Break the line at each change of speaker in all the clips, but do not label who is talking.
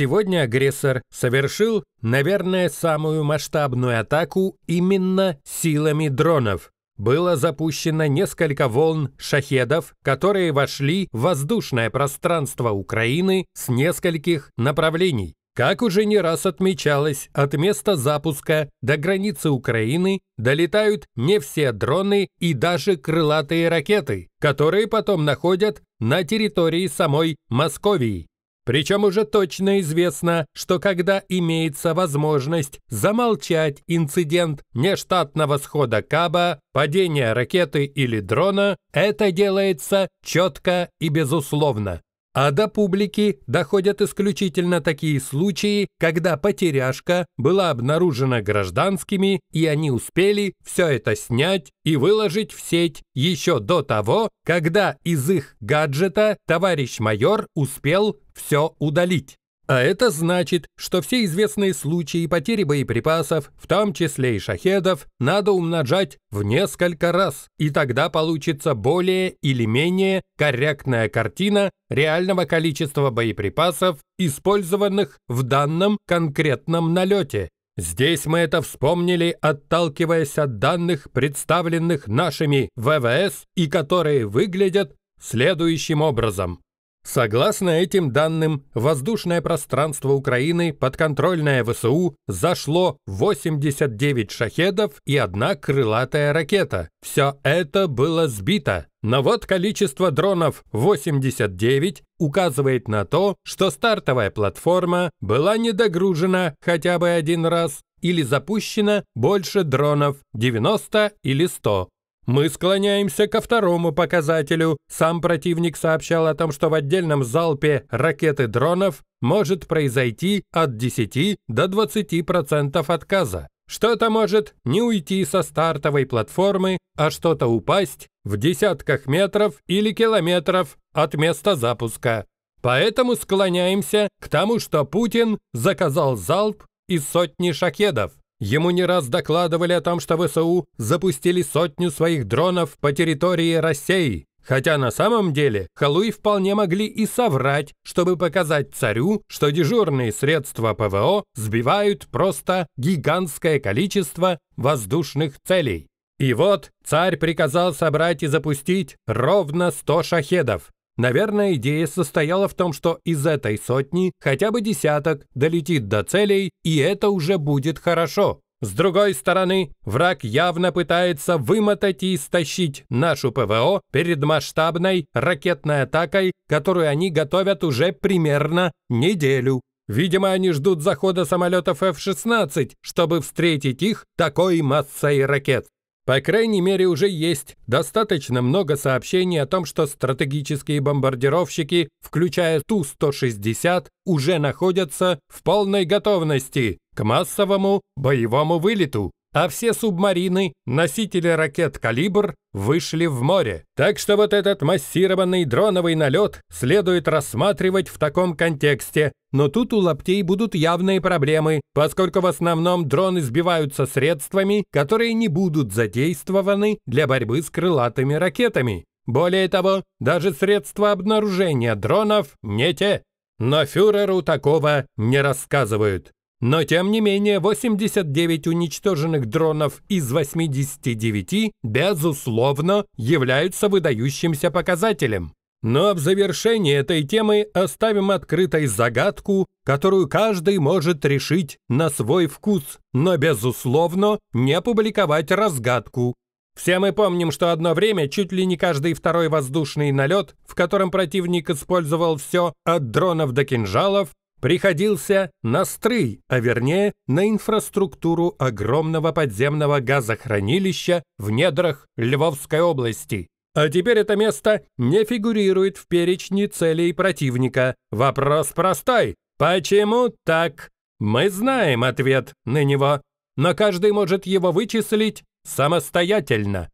Сегодня агрессор совершил, наверное, самую масштабную атаку именно силами дронов. Было запущено несколько волн шахедов, которые вошли в воздушное пространство Украины с нескольких направлений. Как уже не раз отмечалось, от места запуска до границы Украины долетают не все дроны и даже крылатые ракеты, которые потом находят на территории самой Московии. Причем уже точно известно, что когда имеется возможность замолчать инцидент нештатного схода каба, падения ракеты или дрона, это делается четко и безусловно. А до публики доходят исключительно такие случаи, когда потеряшка была обнаружена гражданскими, и они успели все это снять и выложить в сеть еще до того, когда из их гаджета товарищ майор успел все удалить. А это значит, что все известные случаи потери боеприпасов, в том числе и шахедов, надо умножать в несколько раз, и тогда получится более или менее корректная картина реального количества боеприпасов, использованных в данном конкретном налете. Здесь мы это вспомнили, отталкиваясь от данных, представленных нашими ВВС и которые выглядят следующим образом. Согласно этим данным, воздушное пространство Украины, подконтрольное ВСУ, зашло 89 шахедов и одна крылатая ракета. Все это было сбито. Но вот количество дронов 89 указывает на то, что стартовая платформа была недогружена хотя бы один раз или запущено больше дронов 90 или 100. Мы склоняемся ко второму показателю. Сам противник сообщал о том, что в отдельном залпе ракеты дронов может произойти от 10 до 20% отказа. Что-то может не уйти со стартовой платформы, а что-то упасть в десятках метров или километров от места запуска. Поэтому склоняемся к тому, что Путин заказал залп из сотни шахедов. Ему не раз докладывали о том, что ВСУ запустили сотню своих дронов по территории России, хотя на самом деле Халуи вполне могли и соврать, чтобы показать царю, что дежурные средства ПВО сбивают просто гигантское количество воздушных целей. И вот царь приказал собрать и запустить ровно 100 шахедов, Наверное, идея состояла в том, что из этой сотни хотя бы десяток долетит до целей, и это уже будет хорошо. С другой стороны, враг явно пытается вымотать и истощить нашу ПВО перед масштабной ракетной атакой, которую они готовят уже примерно неделю. Видимо, они ждут захода самолетов F-16, чтобы встретить их такой массой ракет. По крайней мере, уже есть достаточно много сообщений о том, что стратегические бомбардировщики, включая Ту-160, уже находятся в полной готовности к массовому боевому вылету а все субмарины, носители ракет «Калибр» вышли в море. Так что вот этот массированный дроновый налет следует рассматривать в таком контексте. Но тут у лаптей будут явные проблемы, поскольку в основном дроны сбиваются средствами, которые не будут задействованы для борьбы с крылатыми ракетами. Более того, даже средства обнаружения дронов не те. Но фюреру такого не рассказывают. Но тем не менее 89 уничтоженных дронов из 89 безусловно являются выдающимся показателем. Но в завершении этой темы оставим открытой загадку, которую каждый может решить на свой вкус, но безусловно не публиковать разгадку. Все мы помним, что одно время чуть ли не каждый второй воздушный налет, в котором противник использовал все от дронов до кинжалов, приходился на стрый, а вернее на инфраструктуру огромного подземного газохранилища в недрах Львовской области. А теперь это место не фигурирует в перечне целей противника. Вопрос простой. Почему так? Мы знаем ответ на него, но каждый может его вычислить самостоятельно.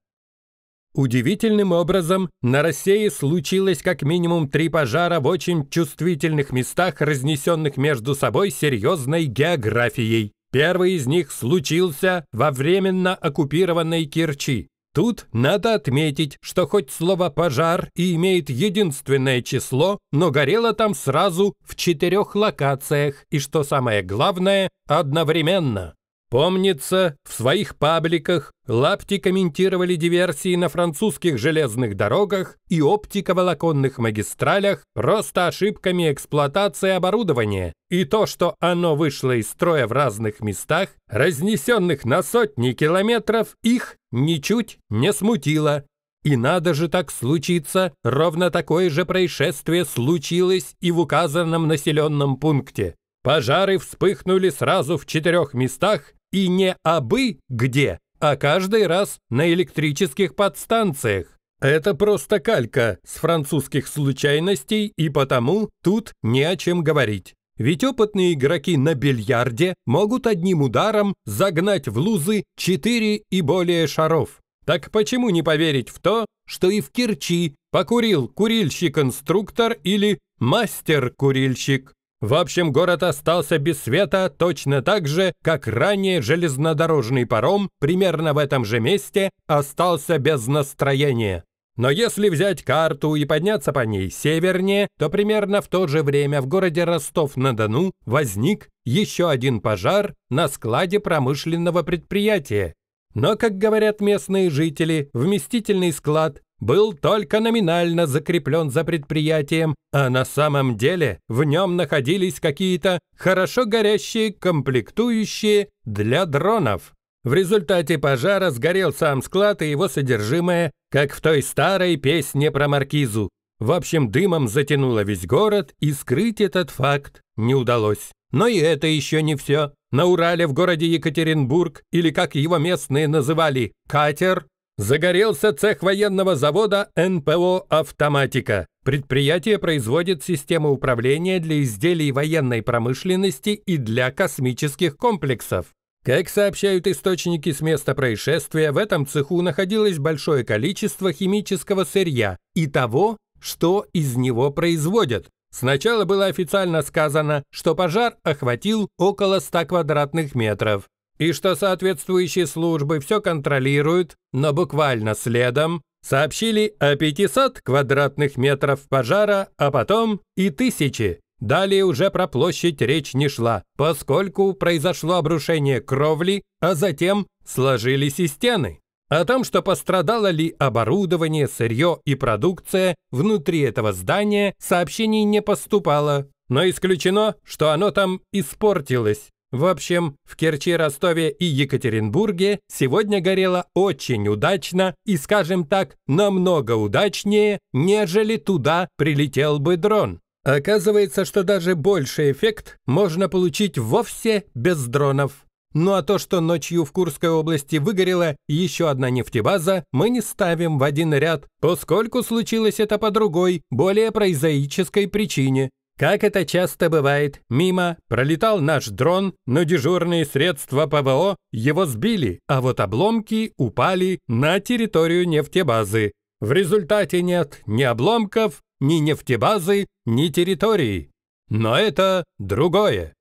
Удивительным образом на России случилось как минимум три пожара в очень чувствительных местах, разнесенных между собой серьезной географией. Первый из них случился во временно оккупированной Керчи. Тут надо отметить, что хоть слово «пожар» и имеет единственное число, но горело там сразу в четырех локациях, и что самое главное, одновременно. Помнится, в своих пабликах лапти комментировали диверсии на французских железных дорогах и оптиковолоконных магистралях просто ошибками эксплуатации оборудования, и то, что оно вышло из строя в разных местах, разнесенных на сотни километров, их ничуть не смутило. И надо же так случиться, ровно такое же происшествие случилось и в указанном населенном пункте. Пожары вспыхнули сразу в четырех местах и не абы где, а каждый раз на электрических подстанциях. Это просто калька с французских случайностей, и потому тут не о чем говорить. Ведь опытные игроки на бильярде могут одним ударом загнать в лузы 4 и более шаров. Так почему не поверить в то, что и в Кирчи покурил курильщик-инструктор или мастер-курильщик? В общем, город остался без света точно так же, как ранее железнодорожный паром примерно в этом же месте остался без настроения. Но если взять карту и подняться по ней севернее, то примерно в то же время в городе Ростов-на-Дону возник еще один пожар на складе промышленного предприятия. Но, как говорят местные жители, вместительный склад был только номинально закреплен за предприятием, а на самом деле в нем находились какие-то хорошо горящие комплектующие для дронов. В результате пожара сгорел сам склад и его содержимое, как в той старой песне про маркизу. В общем, дымом затянуло весь город, и скрыть этот факт не удалось. Но и это еще не все. На Урале в городе Екатеринбург, или как его местные называли, катер, Загорелся цех военного завода НПО «Автоматика». Предприятие производит системы управления для изделий военной промышленности и для космических комплексов. Как сообщают источники с места происшествия, в этом цеху находилось большое количество химического сырья и того, что из него производят. Сначала было официально сказано, что пожар охватил около 100 квадратных метров и что соответствующие службы все контролируют, но буквально следом сообщили о 500 квадратных метров пожара, а потом и тысячи. Далее уже про площадь речь не шла, поскольку произошло обрушение кровли, а затем сложились и стены. О том, что пострадало ли оборудование, сырье и продукция, внутри этого здания сообщений не поступало, но исключено, что оно там испортилось. В общем, в Керчи, Ростове и Екатеринбурге сегодня горело очень удачно и, скажем так, намного удачнее, нежели туда прилетел бы дрон. Оказывается, что даже больший эффект можно получить вовсе без дронов. Ну а то, что ночью в Курской области выгорела еще одна нефтебаза, мы не ставим в один ряд, поскольку случилось это по другой, более произоической причине. Как это часто бывает, мимо пролетал наш дрон, но дежурные средства ПВО его сбили, а вот обломки упали на территорию нефтебазы. В результате нет ни обломков, ни нефтебазы, ни территории. Но это другое.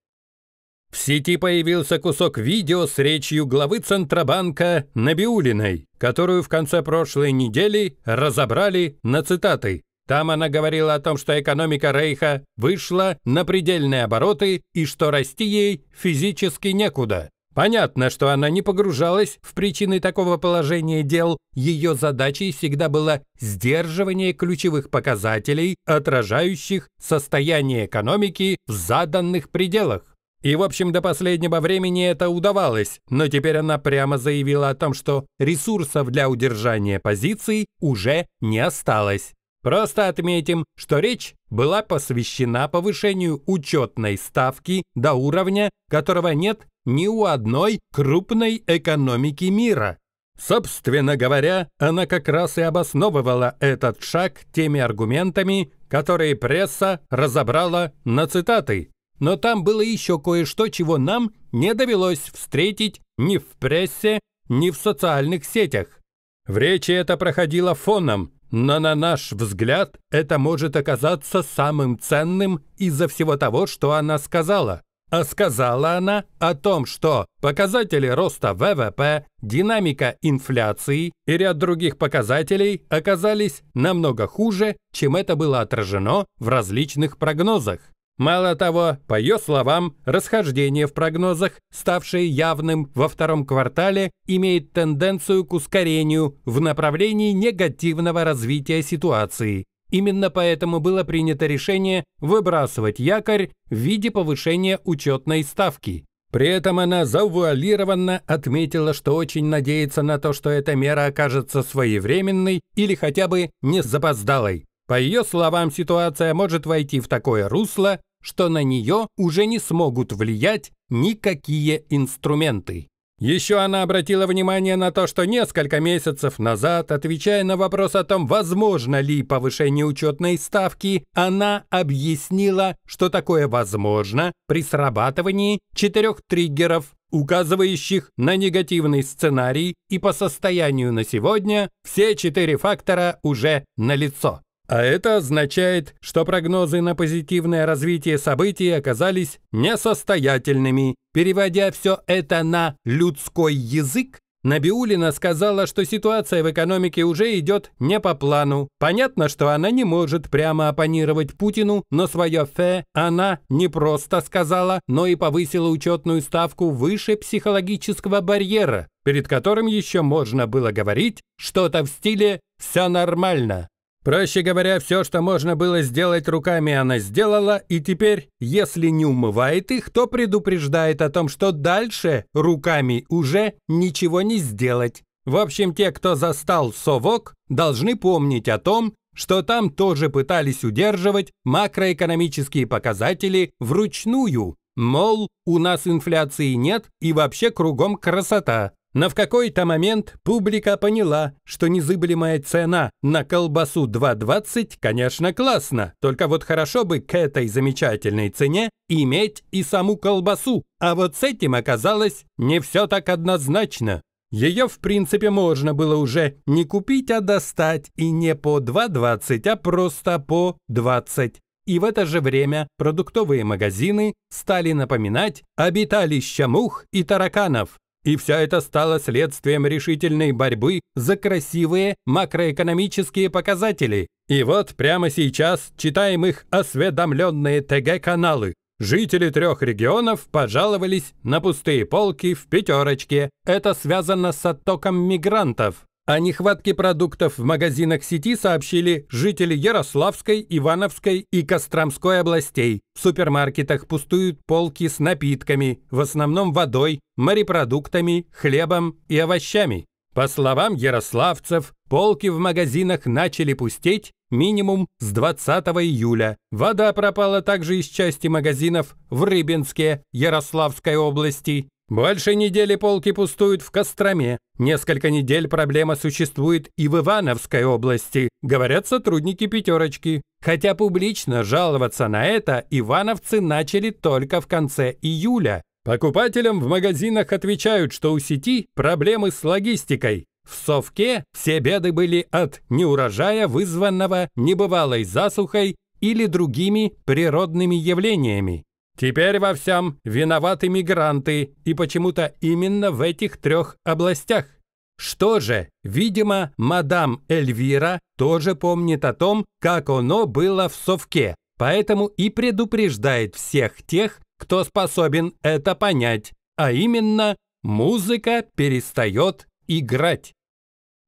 В сети появился кусок видео с речью главы Центробанка Набиулиной, которую в конце прошлой недели разобрали на цитаты. Там она говорила о том, что экономика Рейха вышла на предельные обороты и что расти ей физически некуда. Понятно, что она не погружалась в причины такого положения дел. Ее задачей всегда было сдерживание ключевых показателей, отражающих состояние экономики в заданных пределах. И, в общем, до последнего времени это удавалось, но теперь она прямо заявила о том, что ресурсов для удержания позиций уже не осталось. Просто отметим, что речь была посвящена повышению учетной ставки до уровня, которого нет ни у одной крупной экономики мира. Собственно говоря, она как раз и обосновывала этот шаг теми аргументами, которые пресса разобрала на цитаты. Но там было еще кое-что, чего нам не довелось встретить ни в прессе, ни в социальных сетях. В речи это проходило фоном, но на наш взгляд это может оказаться самым ценным из-за всего того, что она сказала. А сказала она о том, что показатели роста ВВП, динамика инфляции и ряд других показателей оказались намного хуже, чем это было отражено в различных прогнозах. Мало того, по ее словам, расхождение в прогнозах, ставшее явным во втором квартале, имеет тенденцию к ускорению в направлении негативного развития ситуации. Именно поэтому было принято решение выбрасывать якорь в виде повышения учетной ставки. При этом она завуалированно отметила, что очень надеется на то, что эта мера окажется своевременной или хотя бы не запоздалой. По ее словам, ситуация может войти в такое русло, что на нее уже не смогут влиять никакие инструменты. Еще она обратила внимание на то, что несколько месяцев назад, отвечая на вопрос о том, возможно ли повышение учетной ставки, она объяснила, что такое возможно при срабатывании четырех триггеров, указывающих на негативный сценарий, и по состоянию на сегодня все четыре фактора уже налицо. А это означает, что прогнозы на позитивное развитие событий оказались несостоятельными. Переводя все это на «людской язык», Набиулина сказала, что ситуация в экономике уже идет не по плану. Понятно, что она не может прямо оппонировать Путину, но свое «фе» она не просто сказала, но и повысила учетную ставку выше психологического барьера, перед которым еще можно было говорить что-то в стиле «все нормально». Проще говоря, все, что можно было сделать руками, она сделала, и теперь, если не умывает их, то предупреждает о том, что дальше руками уже ничего не сделать. В общем, те, кто застал совок, должны помнить о том, что там тоже пытались удерживать макроэкономические показатели вручную. Мол, у нас инфляции нет и вообще кругом красота. Но в какой-то момент публика поняла, что незыблемая цена на колбасу 2.20, конечно, классно, только вот хорошо бы к этой замечательной цене иметь и саму колбасу, а вот с этим оказалось не все так однозначно. Ее, в принципе, можно было уже не купить, а достать, и не по 2.20, а просто по 20. И в это же время продуктовые магазины стали напоминать обиталища мух и тараканов. И все это стало следствием решительной борьбы за красивые макроэкономические показатели. И вот прямо сейчас читаем их осведомленные ТГ-каналы. Жители трех регионов пожаловались на пустые полки в пятерочке. Это связано с оттоком мигрантов. О нехватке продуктов в магазинах сети сообщили жители Ярославской, Ивановской и Костромской областей. В супермаркетах пустуют полки с напитками, в основном водой, морепродуктами, хлебом и овощами. По словам ярославцев, полки в магазинах начали пустеть минимум с 20 июля. Вода пропала также из части магазинов в Рыбинске, Ярославской области. Больше недели полки пустуют в Костроме. Несколько недель проблема существует и в Ивановской области, говорят сотрудники «пятерочки». Хотя публично жаловаться на это ивановцы начали только в конце июля. Покупателям в магазинах отвечают, что у сети проблемы с логистикой. В Совке все беды были от неурожая, вызванного небывалой засухой или другими природными явлениями. Теперь во всем виноваты мигранты, и почему-то именно в этих трех областях. Что же, видимо, мадам Эльвира тоже помнит о том, как оно было в совке, поэтому и предупреждает всех тех, кто способен это понять, а именно музыка перестает играть.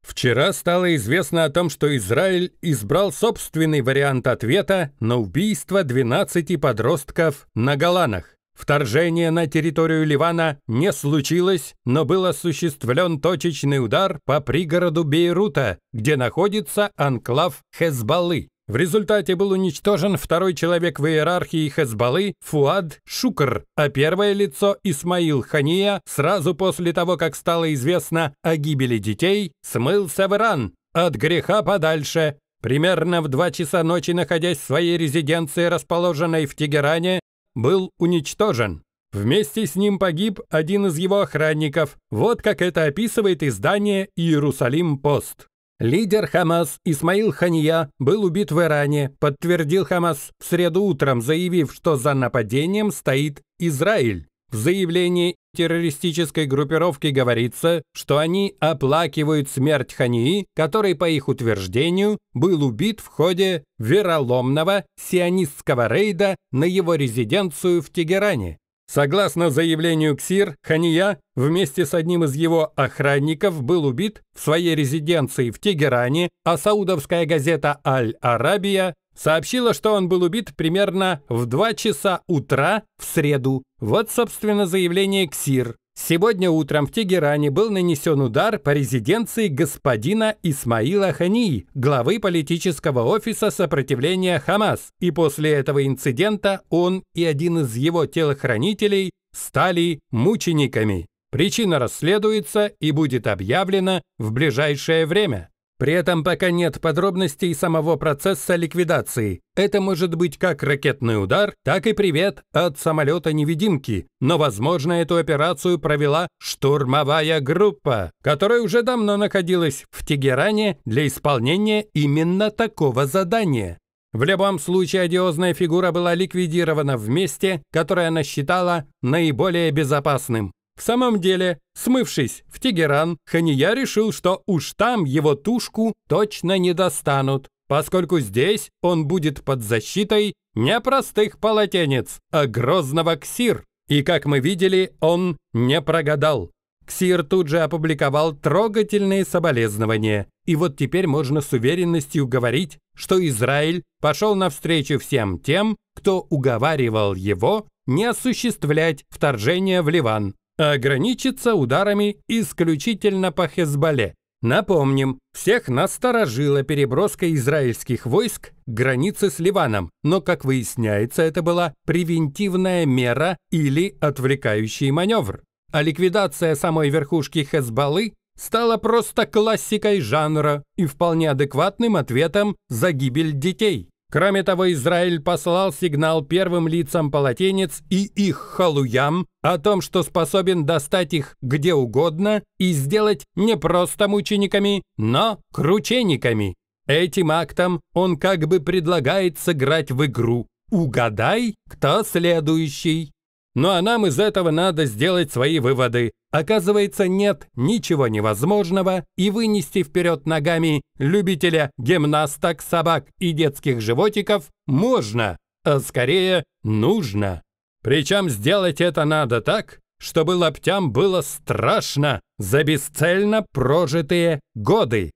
Вчера стало известно о том, что Израиль избрал собственный вариант ответа на убийство 12 подростков на Голанах. Вторжение на территорию Ливана не случилось, но был осуществлен точечный удар по пригороду Бейрута, где находится анклав Хезбаллы. В результате был уничтожен второй человек в иерархии Хезбаллы Фуад Шукр, а первое лицо Исмаил Хания сразу после того, как стало известно о гибели детей, смылся в Иран, от греха подальше. Примерно в 2 часа ночи, находясь в своей резиденции, расположенной в Тегеране, был уничтожен. Вместе с ним погиб один из его охранников. Вот как это описывает издание «Иерусалим-Пост». Лидер Хамас Исмаил Хания был убит в Иране, подтвердил Хамас в среду утром, заявив, что за нападением стоит Израиль. В заявлении террористической группировки говорится, что они оплакивают смерть Хании, который, по их утверждению, был убит в ходе вероломного сионистского рейда на его резиденцию в Тегеране. Согласно заявлению КСИР, Хания вместе с одним из его охранников был убит в своей резиденции в Тегеране, а саудовская газета «Аль-Арабия» сообщила, что он был убит примерно в 2 часа утра в среду. Вот, собственно, заявление КСИР. Сегодня утром в Тегеране был нанесен удар по резиденции господина Исмаила Хании, главы политического офиса сопротивления Хамас, и после этого инцидента он и один из его телохранителей стали мучениками. Причина расследуется и будет объявлена в ближайшее время. При этом пока нет подробностей самого процесса ликвидации. Это может быть как ракетный удар, так и привет от самолета-невидимки. Но, возможно, эту операцию провела штурмовая группа, которая уже давно находилась в Тегеране для исполнения именно такого задания. В любом случае, одиозная фигура была ликвидирована в месте, которое она считала наиболее безопасным. В самом деле, смывшись в Тегеран, Хания решил, что уж там его тушку точно не достанут, поскольку здесь он будет под защитой не простых полотенец, а грозного ксир. И, как мы видели, он не прогадал. Ксир тут же опубликовал трогательные соболезнования. И вот теперь можно с уверенностью говорить, что Израиль пошел навстречу всем тем, кто уговаривал его не осуществлять вторжение в Ливан ограничится ударами исключительно по Хезболе. Напомним, всех насторожила переброска израильских войск к границе с Ливаном, но, как выясняется, это была превентивная мера или отвлекающий маневр. А ликвидация самой верхушки Хезболы стала просто классикой жанра и вполне адекватным ответом за гибель детей. Кроме того, Израиль послал сигнал первым лицам полотенец и их халуям о том, что способен достать их где угодно и сделать не просто мучениками, но кручениками. Этим актом он как бы предлагает сыграть в игру «Угадай, кто следующий». Ну а нам из этого надо сделать свои выводы. Оказывается, нет ничего невозможного и вынести вперед ногами любителя гимнасток, собак и детских животиков можно, а скорее нужно. Причем сделать это надо так, чтобы лаптям было страшно за бесцельно прожитые годы.